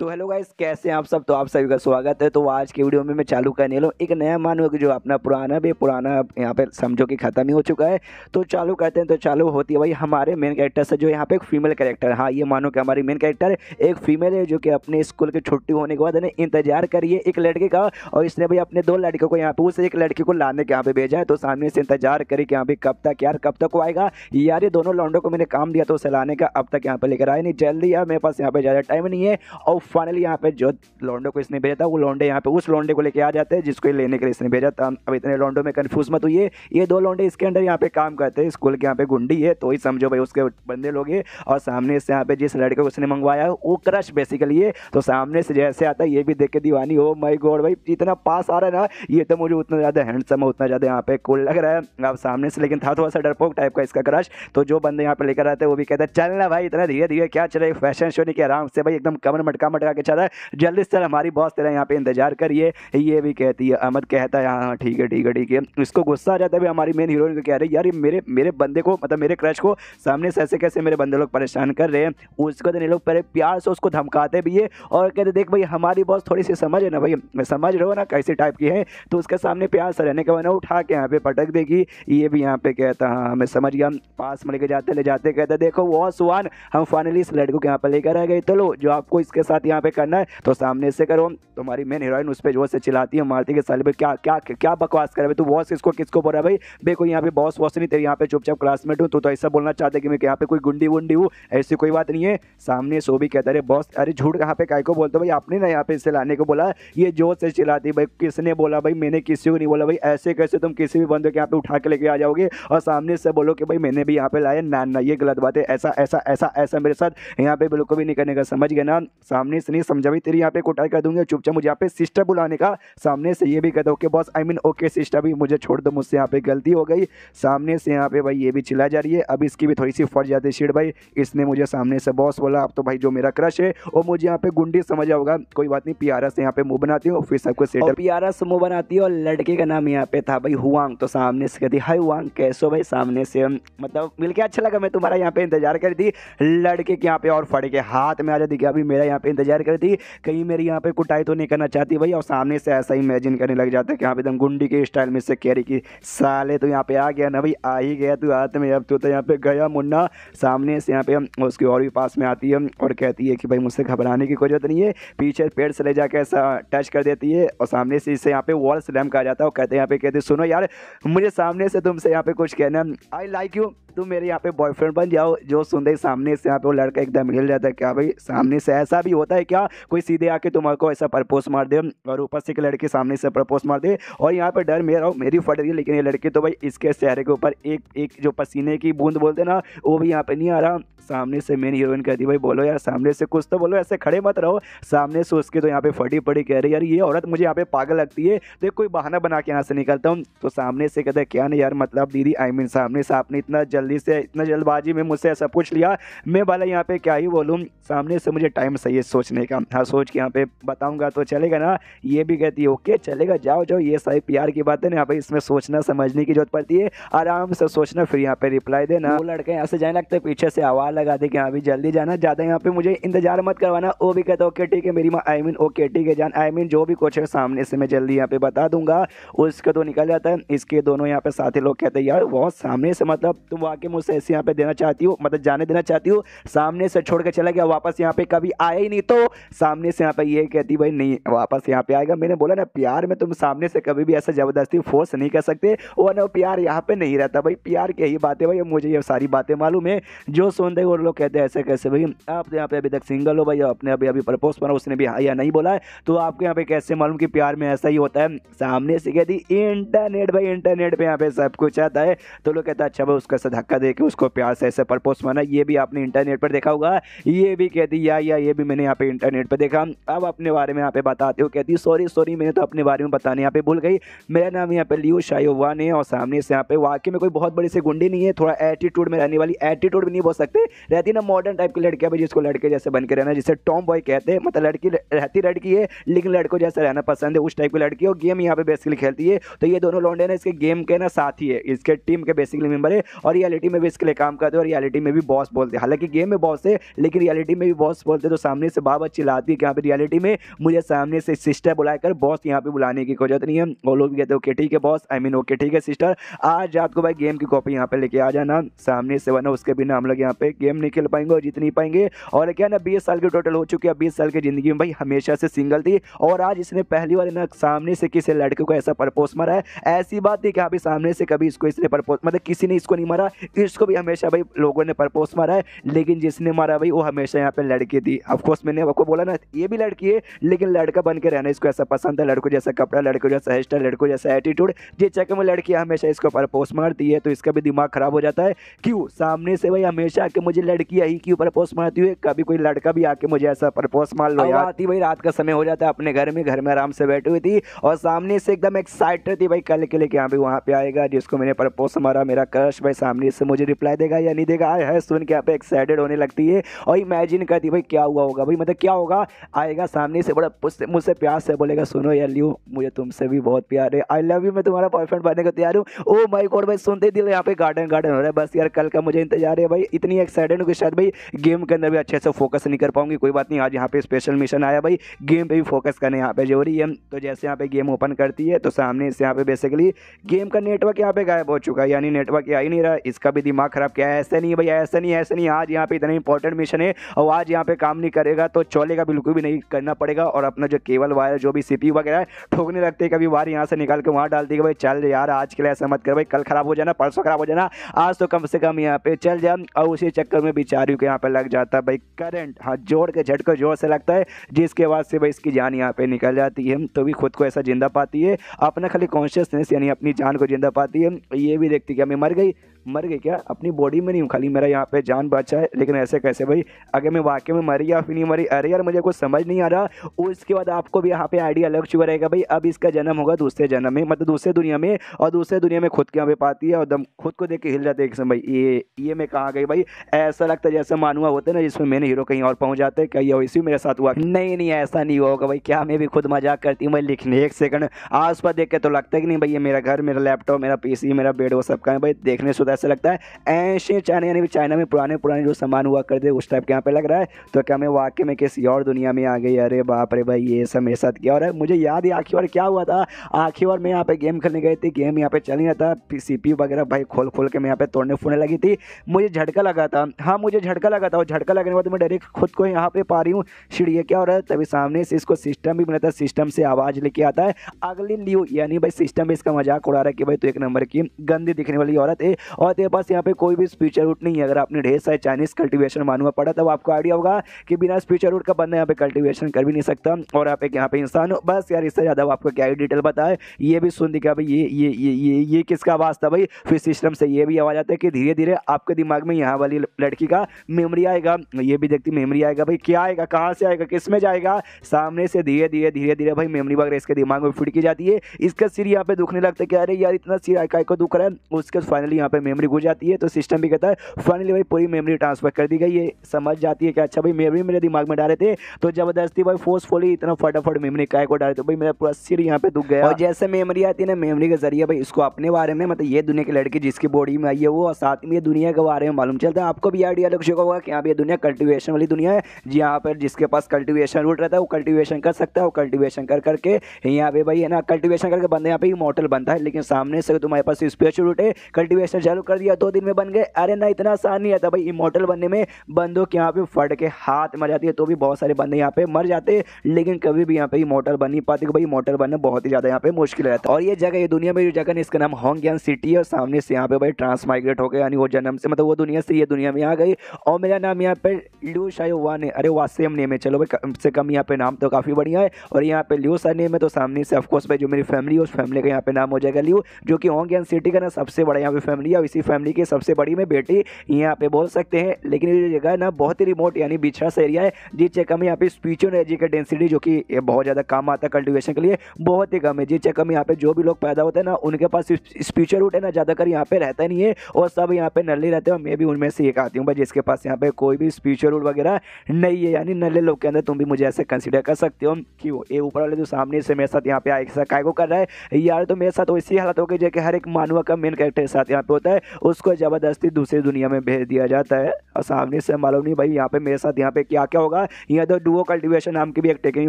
तो hello guys कैसे हैं आप सब तो आप सभी का स्वागत है तो आज के वीडियो में मैं चालू करने लो एक नया मानो कि जो अपना पुराना भी पुराना यहाँ पे समझो कि ख़त्म ही हो चुका है तो चालू करते हैं तो चालू होती है भाई हमारे मेन कैरेक्टर से जो यहाँ पे एक फीमेल कैरेक्टर हाँ ये मानो कि हमारी मेन कैरेक्टर एक फीमेल है जो कि अपने स्कूल की छुट्टी होने के बाद है इंतजार करिए एक लड़के का और इसने भाई अपने दो लड़के को यहाँ पे उसे एक लड़के को लाने के यहाँ पे भेजा है तो सामने से इंतजार करे कि यहाँ पे कब तक यार कब तक आएगा यार ये दोनों लॉन्डो को मैंने काम दिया तो उसे लाने का अब तक यहाँ पे लेकर आए नहीं जल्दी यार मेरे पास यहाँ पे ज़्यादा टाइम नहीं है और फाइनली यहाँ पे जो लॉन्डो को इसने भेजा था वो लॉन्डे यहाँ पे उस लॉन्डे को लेके आ जाते हैं जिसको लेने के लिए इसने भेजा था अब इतने लॉन्डो में कन्फ्यूज मत हुई ये दो लॉन्डे इसके अंडर यहाँ पे काम करते हैं स्कूल के यहाँ पे गुंडी है तो ही समझो भाई उसके बंदे लोग है और सामने से यहाँ पे जिस लड़के को उसने मंगवाया है वो क्रश बेसिकली है तो सामने से जैसे आता है ये भी देख के दीवानी हो माई गोड़ भाई जितना पास आ रहा है ना ये तो मुझे उतना ज़्यादा हैंडसम है उतना ज़्यादा यहाँ पे कूल लग रहा है अब सामने से लेकिन था थोड़ा सा डरपोक टाइप का इसका क्रश तो जो बंदे यहाँ पे लेकर आते हैं वो भी कहते हैं चलना भाई इतना धीरे धीरे क्या चले फैशन शो नहीं कि आराम से भाई एकदम कमर मटका मट पटका के छाता है जल्दी सर हमारी बॉस तेरा यहाँ पे इंतजार करिए ये भी कहती है अहमद कहता है हाँ, हाँ ठीक है ठीक है ठीक है इसको गुस्सा आ जाता है हमारी मेन हीरोइन को कह रही है यार ये मेरे मेरे बंदे को मतलब मेरे क्रश को सामने से ऐसे कैसे मेरे बंदे लोग परेशान कर रहे हैं उसको तो लोग पहले प्यार से उसको धमकाते भी है और कहते देख भाई हमारी बॉस थोड़ी सी समझ है ना भाई समझ रहे हो ना कैसे टाइप की है तो उसके सामने प्यार से रहने के बाद उठा के यहाँ पे पटक देगी ये भी यहाँ पे कहता हाँ हमें हाँ, समझ गया पास में लेके जाते ले जाते कहते देखो वॉस वन हम फाइनली इस लड़कों के यहाँ पर लेकर आ गए चलो जो आपको इसके साथ बात यहाँ पे करना है तो सामने से करो तुम्हारी मेन हीरोइन उस पर जोर से चिल्लाती है मारती के साले पे क्या क्या क्या बकवास कर रहे तू बॉस किसको किसको बोल रहा है भाई देखो यहाँ पे बॉस वॉस नहीं तेरे यहाँ पे चुपचाप क्लासमेट हूँ तो, तो ऐसा बोलना चाहते कि मैं यहाँ पे कोई गुंडी वुंडी हूँ ऐसी कोई बात नहीं है सामने सो भी कहता रहे बॉस अरे झूठ कहाँ पे काय को बोलते भाई आपने ना यहाँ पे इसे लाने को बोला ये जोर से चिल्लाती भाई किसने बोला भाई मैंने किसी को नहीं बोला भाई ऐसे कैसे तुम किसी भी बंदे के यहाँ पे उठा के लेके आ जाओगे और सामने से बोलो कि भाई मैंने भी यहाँ पे लाया ना ना ये गलत बात है ऐसा ऐसा ऐसा ऐसा मेरे साथ यहाँ पे बिल्कुल भी नहीं करने का समझ गया ना सामने सामने से नहीं समझा भी तेरी यहाँ पे कोटाई कर दूंगी चुपचाप मुझे यहाँ पे सिस्टर बुलाने का सामने से ये भी कह दो okay boss I mean okay sister भी मुझे छोड़ दो मुझसे यहाँ पे गलती हो गई सामने से यहाँ पे भाई ये भी चिल्ला जा रही है अब इसकी भी थोड़ी सी फट जाती है शीट भाई इसने मुझे सामने से बॉस बोला अब तो भाई जो मेरा क्रश है वो मुझे यहाँ पे गुंडी समझा होगा कोई बात नहीं पियारा से यहाँ पे मुंह बनाती हूँ फिर सबको सेटल पियारा से मुंह बनाती है और लड़के का नाम यहाँ पे था भाई हुआंग तो सामने से कहती हाई हुआंग कैसो भाई सामने से मतलब मिलकर अच्छा लगा मैं तुम्हारा यहाँ पे इंतजार कर दी लड़के के यहाँ पे और फट के हाथ में आ जाती अभी मेरा यहाँ पे इंतजार कर रही थी कहीं मेरी यहाँ पे कुटाई तो नहीं करना चाहती भाई और सामने से ऐसा ही इमेजिन करने लग जाता है कि यहाँ पे एकदम गुंडी के स्टाइल में इससे कैरी की साले तो यहाँ पे आ गया ना भाई आ ही गया तू हाथ में अब तू तो यहाँ पे गया मुन्ना सामने से यहाँ पे उसके और भी पास में आती है और कहती है कि भाई मुझसे घबराने की कोई जरूरत नहीं है पीछे पेड़ से ले जाकर ऐसा टच कर देती है और सामने से इसे यहाँ पे वॉल स्लैम कहा जाता है और कहते हैं यहाँ पे कहते सुनो यार मुझे सामने से तुमसे यहाँ पे कुछ कहना आई लाइक यू तुम मेरे यहाँ पे बॉयफ्रेंड बन जाओ जो सुन ही सामने से यहाँ पे वो लड़का एकदम हिल जाता है क्या भाई सामने से ऐसा भी होता है क्या कोई सीधे आके तुम्हारे को ऐसा प्रपोज मार दे और ऊपर से एक लड़के सामने से प्रपोज मार दे और यहाँ पे डर मेरा मेरी फट रही है लेकिन ये लड़के तो भाई इसके चेहरे के ऊपर एक एक जो पसीने की बूंद बोलते ना वो भी यहाँ पे नहीं आ रहा सामने से मेन हीरोइन कहती भाई बोलो यार सामने से कुछ तो बोलो ऐसे खड़े मत रहो सामने से उसके तो यहाँ पे फटी पड़ी कह रही यार ये औरत मुझे यहाँ पे पागल लगती है तो कोई बहाना बना के यहाँ से निकलता हूँ तो सामने से कहते क्या नहीं यार मतलब दीदी आई मीन सामने से आपने इतना जल्दी जल्दी से इतना जल्दबाजी में मुझसे ऐसा पूछ लिया मैं भले यहाँ पे क्या ही बोलूँ सामने से मुझे टाइम सही है सोचने का हाँ सोच के यहाँ पे बताऊँगा तो चलेगा ना ये भी कहती है ओके चलेगा जाओ जाओ ये सारी प्यार की बात है ना यहाँ पे इसमें सोचना समझने की जरूरत पड़ती है आराम से सोचना फिर यहाँ पे रिप्लाई देना वो लड़के यहाँ से जाने लगते पीछे से आवाज़ लगा दे कि हाँ भी जल्दी जाना ज़्यादा यहाँ पे मुझे इंतजार मत करवाना वो भी कहता ओके ठीक है मेरी माँ आई मीन ओके ठीक है जान आई मीन जो भी कुछ है सामने से मैं जल्दी यहाँ पे बता दूंगा उसका तो निकल जाता है इसके दोनों यहाँ पे साथी लोग कहते हैं यार बहुत सामने से मतलब तुम आके मुझसे ऐसे यहाँ पे देना चाहती हो मतलब जाने देना चाहती हो सामने से छोड़ के चला गया वापस यहाँ पे कभी आया ही नहीं तो सामने से यहाँ पे ये कहती भाई नहीं वापस यहाँ पे आएगा मैंने बोला ना प्यार में तुम सामने से कभी भी ऐसा ज़बरदस्ती फोर्स नहीं कर सकते वो ना प्यार यहाँ पे नहीं रहता भाई प्यार की ही बात है भाई मुझे ये सारी बातें मालूम है जो सुनते हैं वो लोग कहते हैं ऐसे कैसे भाई आप तो यहाँ पे अभी तक सिंगल हो भाई अपने अभी अभी प्रपोज बना उसने भी हाँ या नहीं बोला है तो आपको यहाँ पे कैसे मालूम कि प्यार में ऐसा ही होता है सामने से कहती इंटरनेट भाई इंटरनेट पर यहाँ पे सब कुछ आता है तो लोग कहते हैं अच्छा भाई उसका धक्का दे के उसको प्यार से ऐसे प्रपोज माना ये भी आपने इंटरनेट पर देखा होगा ये भी कहती या या ये भी मैंने यहाँ पे इंटरनेट पर देखा अब अपने बारे में यहाँ पे बताते हो कहती सॉरी सॉरी मैंने तो अपने बारे में बताने यहाँ पे भूल गई मेरा नाम यहाँ पे लियू शाही है और सामने से यहाँ पे वाकई में कोई बहुत बड़ी सी गुंडी नहीं है थोड़ा एटीट्यूड में रहने वाली एटीट्यूड भी नहीं बोल सकते रहती ना मॉडर्न टाइप की लड़कियाँ भी जिसको लड़के जैसे बन के रहना जिसे टॉम बॉय कहते हैं मतलब लड़की रहती लड़की है लेकिन लड़कों जैसे रहना पसंद है उस टाइप की लड़की और गेम यहाँ पे बेसिकली खेलती है तो ये दोनों लौंडे ना इसके गेम के ना साथ ही है इसके टीम के बेसिकली मेंबर है और ये रियलिटी में भी इसके लिए काम करते और रियलिटी में भी बॉस बोलते हैं हालांकि गेम में बॉस है लेकिन रियलिटी में भी बॉस बोलते तो सामने से बाबा चिल्लाती है कि यहाँ पर रियलिटी में मुझे सामने से सिस्टर बुलाकर बॉस यहाँ पर बुलाने की जरूरत नहीं है और लोग भी कहते ओके ठीक है बॉस आई मीन ओके ठीक है सिस्टर आज आपको भाई गेम की कॉपी यहाँ पर लेके आ जाना सामने से वरना उसके बिना हम लोग यहाँ पे गेम नहीं खेल पाएंगे और जीत नहीं पाएंगे और क्या ना बीस साल के टोटल हो चुके हैं बीस साल की जिंदगी में भाई हमेशा से सिंगल थी और आज इसने पहली बार ना सामने से किसी लड़के को ऐसा परपोस मारा है ऐसी बात थी कि अभी सामने से कभी इसको इसने परपोस मतलब किसी ने इसको नहीं मारा इसको भी हमेशा भाई लोगों ने परपोस मारा है लेकिन जिसने मारा भाई वो हमेशा यहाँ पे लड़की थी अफकोर्स मैंने आपको बोला ना ये भी लड़की है लेकिन लड़का बन के रहना इसको ऐसा पसंद है लड़कों जैसा कपड़ा लड़कों जैसा हेयर स्टाइल लड़कों जैसा एटीट्यूड जिस चक्कर में लड़कियाँ हमेशा इसको परपोज मारती है तो इसका भी दिमाग खराब हो जाता है क्यों सामने से भाई हमेशा आके मुझे लड़की आई क्यों परपोज मारती है कभी कोई लड़का भी आके मुझे ऐसा परपोस मार लो यार आती भाई रात का समय हो जाता है अपने घर में घर में आराम से बैठी हुई थी और सामने से एकदम एक्साइटेड थी भाई कल के लिए कि हाँ भाई वहाँ पे आएगा जिसको मैंने परपोस मारा मेरा क्रश भाई सामने फेस से मुझे रिप्लाई देगा या नहीं देगा आई है सुन के यहाँ पे एक्साइटेड होने लगती है और इमेजिन करती भाई क्या हुआ होगा भाई मतलब क्या होगा आएगा सामने से बड़ा मुझसे प्यार से बोलेगा सुनो या लियो मुझे तुमसे भी बहुत प्यार है आई लव यू मैं तुम्हारा बॉयफ्रेंड बनने को तैयार हूँ ओ माई गॉड भाई सुनते दिल यहाँ पे गार्डन गार्डन हो रहा है बस यार कल का मुझे इंतजार है भाई इतनी एक्साइटेड हूँ कि शायद भाई गेम के अंदर भी अच्छे से फोकस नहीं कर पाऊंगी कोई बात नहीं आज यहाँ पे स्पेशल मिशन आया भाई गेम पर भी फोकस करने यहाँ पे जरूरी है तो जैसे यहाँ पे गेम ओपन करती है तो सामने से यहाँ पे बेसिकली गेम का नेटवर्क यहाँ पे गायब हो चुका है यानी नेटवर्क आ ही नहीं रहा इस इसका भी दिमाग खराब किया है ऐसे नहीं भाई ऐसे नहीं ऐसे नहीं आज यहाँ पे इतना इंपॉर्टेंट मिशन है और आज यहाँ पे काम नहीं करेगा तो चोले का बिल्कुल भी नहीं करना पड़ेगा और अपना जो केबल वायर जो भी सीपी वगैरह है ठोकने लगते हैं कभी वायर यहाँ से निकाल के वहाँ डाल देगा भाई चल यार आज के लिए ऐसा मत कर भाई कल खराब हो जाना परसों खराब हो जाना आज तो कम से कम यहाँ पे चल जा और उसी चक्कर में बिचारियों के यहाँ पे लग जाता है भाई करंट हाँ जोड़ के झटको जोर से लगता है जिसके बाद से भाई इसकी जान यहाँ पे निकल जाती है तो भी खुद को ऐसा जिंदा पाती है अपना खाली कॉन्शियसनेस यानी अपनी जान को जिंदा पाती है ये भी देखती कि हमें मर गई मर गई क्या अपनी बॉडी में नहीं हूँ खाली मेरा यहाँ पे जान बचा है लेकिन ऐसे कैसे भाई अगर मैं वाकई में मरी या फिर नहीं मरी अरे यार मुझे कुछ समझ नहीं आ रहा उसके बाद आपको भी यहाँ पे आइडिया लग चुका रहेगा भाई अब इसका जन्म होगा दूसरे जन्म में मतलब दूसरे दुनिया में और दूसरे दुनिया में खुद के यहाँ पे पाती है और दम खुद को देख के हिल जाते हैं भाई ये ये मैं कहाँ गई भाई ऐसा लगता है जैसे मानुआ होता है ना जिसमें मैंने हीरो कहीं और पहुँच जाते क्या ये इसी मेरे साथ हुआ नहीं नहीं ऐसा नहीं होगा भाई क्या मैं भी खुद मजाक करती हूँ भाई लिखने एक सेकंड आस पास देख के तो लगता है कि नहीं भाई ये मेरा घर मेरा लैपटॉप मेरा पी मेरा बेड वो सब कहा है भाई देखने सुधर ज़्यादा ऐसा लगता है एंशियन चाइना यानी कि चाइना में पुराने पुराने जो सामान हुआ करते उस टाइप के यहाँ पे लग रहा है तो क्या हमें वाकई में किसी और दुनिया में आ गई अरे बाप रे भाई ये सब मेरे साथ क्या हो रहा है मुझे याद है आखिर क्या हुआ था आखिर और मैं यहाँ पे गेम खेलने गई थी गेम यहाँ पे चल नहीं रहा था सी वगैरह भाई खोल खोल के मैं यहाँ पे तोड़ने फोड़ने लगी थी मुझे झटका लगा था हाँ मुझे झटका लगा था और झटका लगने के बाद मैं डायरेक्ट खुद को यहाँ पे पा रही हूँ सीढ़ी क्या हो रहा है तभी सामने से इसको सिस्टम भी मिला था सिस्टम से आवाज़ लेके आता है अगली लियो यानी भाई सिस्टम भी इसका मजाक उड़ा रहा है कि भाई तो एक नंबर की गंदी दिखने वाली औरत है और तेरे पास यहाँ पे कोई भी स्पीचर रूट नहीं है अगर आपने ढेर सारे चाइनीज़ कल्टिवेशन मानूंगा पढ़ा तब आपको आइडिया होगा कि बिना स्पीचर रूट का बंदा यहाँ पे कल्टिवेशन कर भी नहीं सकता और आप एक यहाँ पे इंसान हो बस यार इससे ज़्यादा आपको क्या डिटेल बताए ये भी सुन दिखा भाई ये ये ये ये ये किसका आवाज़ था भाई फिर सिस्टम से ये भी आवाज़ आता है कि धीरे धीरे आपके दिमाग में यहाँ वाली लड़की का मेमरी आएगा ये भी देखती मेमरी आएगा भाई क्या आएगा कहाँ से आएगा किस में जाएगा सामने से धीरे धीरे धीरे धीरे भाई मेमरी वगैरह इसके दिमाग में फिट की जाती है इसका सिर यहाँ पे दुखने लगता है कि अरे यार इतना सिर आई को दुख रहा है उसके फाइनली यहाँ पे मेमरी घुस जाती है तो सिस्टम भी कहता है फाइनली भाई पूरी मेमरी ट्रांसफर कर दी गई ये समझ जाती है कि अच्छा भाई मेमरी मेरे दिमाग में डाले थे तो जबरदस्ती भाई फोर्सफुली इतना फटाफट मेमरी काय को डाले तो भाई मेरा पूरा सिर यहाँ पे दुख गया और जैसे मेमरी आती है ना मेमरी के जरिए भाई इसको अपने बारे में मतलब ये दुनिया की लड़की जिसकी बॉडी में आई है वो और साथ में ये दुनिया के बारे में मालूम चलता है आपको भी आइडिया लग चुका होगा कि यहाँ पर दुनिया कल्टिवेशन वाली दुनिया है जहाँ पर जिसके पास कल्टिवेशन रूट रहता है वो कल्टिवेशन कर सकता है वो कल्टिवेशन कर करके यहाँ पे भाई है ना कल्टिवेशन करके बंदे यहाँ पे मॉडल बनता है लेकिन सामने से तुम्हारे पास स्पेशल रूट है कल्टिवेशन चल चालू कर दिया दो दिन में बन गए अरे ना इतना आसान नहीं आता भाई इमोटल बनने में बंदों के यहाँ पे फट के हाथ मर जाती है तो भी बहुत सारे बंदे यहाँ पे मर जाते लेकिन कभी भी यहाँ पे इमोटल बन नहीं पाते भाई इमोटल बनना बहुत ही ज़्यादा यहाँ पे मुश्किल रहता है और ये जगह ये दुनिया में जो जगह है इसका नाम होंग्यान सिटी है सामने से यहाँ पे भाई ट्रांसमाइग्रेट हो गया यानी वो जन्म से मतलब वो दुनिया से ये दुनिया में आ गई और मेरा नाम यहाँ पे ल्यू शाह वान है अरे वासेम नेम है चलो भाई कम से कम यहाँ पे नाम तो काफ़ी बढ़िया है और यहाँ पे ल्यू सा नेम है तो सामने से ऑफकोर्स भाई जो मेरी फैमिली है उस फैमिली का यहाँ पे नाम हो जाएगा ल्यू जो कि होंग्यान सिटी का ना सबसे बड़ा यहाँ पे फैमिली है इसी फैमिली की सबसे बड़ी में बेटी यहाँ पे बोल सकते हैं लेकिन ये जगह ना बहुत ही रिमोट यानी बिछड़ा सा एरिया है जिससे चेक यहाँ पे स्पीचुअल एनर्जी का डेंसिटी जो कि बहुत ज़्यादा कम आता है कल्टिवेशन के लिए बहुत ही कम है जिससे चेक यहाँ पे जो भी लोग पैदा होते हैं ना उनके पास स्पीचर रूट है ना ज़्यादातर यहाँ पे रहता नहीं है और सब यहाँ पे नले रहते हैं मैं भी उनमें से एक आती हूँ भाई जिसके पास यहाँ पे कोई भी स्पीचुअल रूट वगैरह नहीं है यानी नले लोग के अंदर तुम भी मुझे ऐसे कंसिडर कर सकते हो कि वो ये ऊपर वाले जो सामने से मेरे साथ यहाँ पे आए काय कर रहा है यार तो मेरे साथ वैसी हालत हो गई जैसे हर एक मानवा का मेन कैरेक्टर साथ यहाँ पे होता है उसको ज़बरदस्ती दूसरी दुनिया में भेज दिया जाता है और सामने से मालूम नहीं भाई यहाँ पे मेरे साथ यहाँ पे क्या क्या होगा यहाँ तो डुओ कल्टिवेशन नाम की भी एक टेक्निक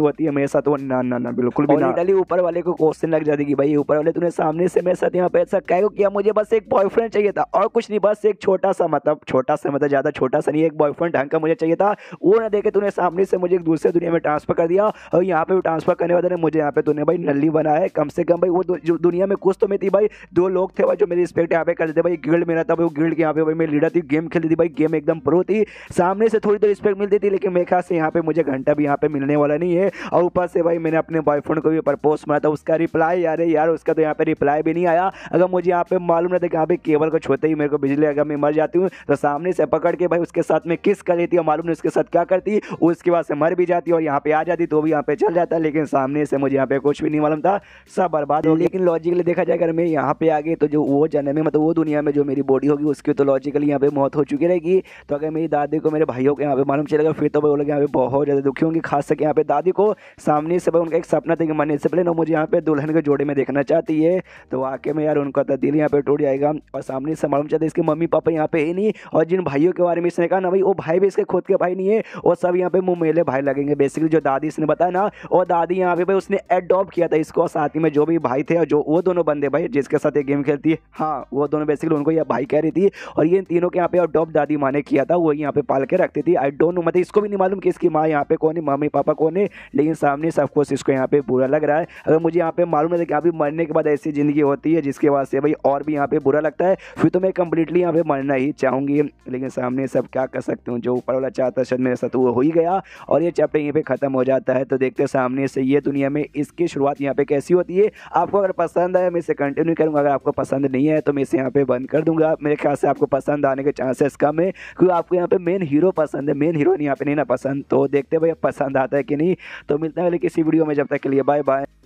होती है मेरे साथ वो ना ना ना बिल्कुल भी ना ऊपर वाले को क्वेश्चन लग जाती कि भाई ऊपर वाले तुमने सामने से मेरे साथ यहाँ पे ऐसा कह किया मुझे बस एक बॉयफ्रेंड चाहिए था और कुछ नहीं बस एक छोटा सा मतलब छोटा सा मतलब ज़्यादा छोटा सा नहीं एक बॉयफ्रेंड ढंग का मुझे चाहिए था वो ना देखे तूने सामने से मुझे एक दूसरे दुनिया में ट्रांसफर कर दिया और यहाँ पे ट्रांसफर करने वाले मुझे यहाँ पे तूने भाई नली बनाया कम से कम भाई वो दुनिया में कुछ तो मैं थी भाई दो लोग थे भाई जो मेरी रिस्पेक्ट यहाँ पे कर देते भाई गिल्ड में रहता भाई वो गिल्ड के यहाँ पे भाई मैं लीडर थी गेम खेलती थी भाई गेम एकदम प्रो थी सामने से थोड़ी तो रिस्पेक्ट मिलती थी लेकिन मेरे ख्याल से यहाँ पे मुझे घंटा भी यहाँ पे मिलने वाला नहीं है और ऊपर से भाई मैंने अपने बॉयफ्रेंड को भी प्रपोज मारा था उसका रिप्लाई यार यार उसका तो यहाँ पे रिप्लाई भी नहीं आया अगर मुझे यहाँ पे मालूम रहता कि यहाँ पे केबल को छोते ही मेरे को बिजली अगर मैं मर जाती हूँ तो सामने से पकड़ के भाई उसके साथ में किस कर लेती और मालूम नहीं उसके साथ क्या करती उसके बाद से मर भी जाती और यहाँ पे आ जाती तो भी यहाँ पे चल जाता लेकिन सामने से मुझे यहाँ पे कुछ भी नहीं मालूम था सब बर्बाद हो लेकिन लॉजिकली देखा जाए अगर मैं यहाँ पे आ गई तो जो वो जन्म है मतलब वो दुनिया में पे जो मेरी बॉडी होगी उसकी तो लॉजिकली यहाँ पे मौत हो चुकी रहेगी तो अगर मेरी दादी को मेरे भाइयों को यहाँ पे मालूम चलेगा फिर तो वो लोग यहाँ पे बहुत ज़्यादा दुखी होंगे खास करके यहाँ पे दादी को सामने से उनका एक सपना था कि मरने से पहले ना मुझे यहाँ पे दुल्हन के जोड़े में देखना चाहती है तो वाकई में यार उनका तो दिल यहाँ पे टूट जाएगा और सामने से मालूम चलता है इसके मम्मी पापा यहाँ पे ही नहीं और जिन भाइयों के बारे में इसने कहा ना भाई वो भाई भी इसके खुद के भाई नहीं है वो सब यहाँ पे मुँह मेले भाई लगेंगे बेसिकली जो दादी इसने बताया ना और दादी यहाँ पे उसने एडॉप्ट किया था इसको साथ ही में जो भी भाई थे और जो वो दोनों बंदे भाई जिसके साथ ये गेम खेलती है हाँ वो दोनों बेसिकली फील्ड उनको यह भाई कह रही थी और ये इन तीनों के यहाँ पे अडोप्ट दादी माँ ने किया था वो यहाँ पे पाल के रखती थी आई डोंट नो मतलब इसको भी नहीं मालूम कि इसकी माँ यहाँ पे कौन है मम्मी पापा कौन है लेकिन सामने सबकोर्स इसको यहाँ पे बुरा लग रहा है अगर मुझे यहाँ पे मालूम है कि अभी मरने के बाद ऐसी ज़िंदगी होती है जिसके बाद से भाई और भी यहाँ पे बुरा लगता है फिर तो मैं कंप्लीटली यहाँ पे मरना ही चाहूँगी लेकिन सामने सब क्या कर सकते हूँ जो ऊपर वाला चाहता शायद मेरे साथ वो हो ही गया और ये चैप्टर यहाँ पे ख़त्म हो जाता है तो देखते हैं सामने से ये दुनिया में इसकी शुरुआत यहाँ पे कैसी होती है आपको अगर पसंद आया मैं इसे कंटिन्यू करूँगा अगर आपको पसंद नहीं है तो मैं इसे यहाँ पे बंद बंद कर दूंगा मेरे ख्याल से आपको पसंद आने के चांसेस कम है क्योंकि आपको यहाँ पे मेन हीरो पसंद है मेन हीरोइन यहाँ पे नहीं ना पसंद तो देखते भाई पसंद आता है कि नहीं तो मिलते हैं किसी वीडियो में जब तक के लिए बाय बाय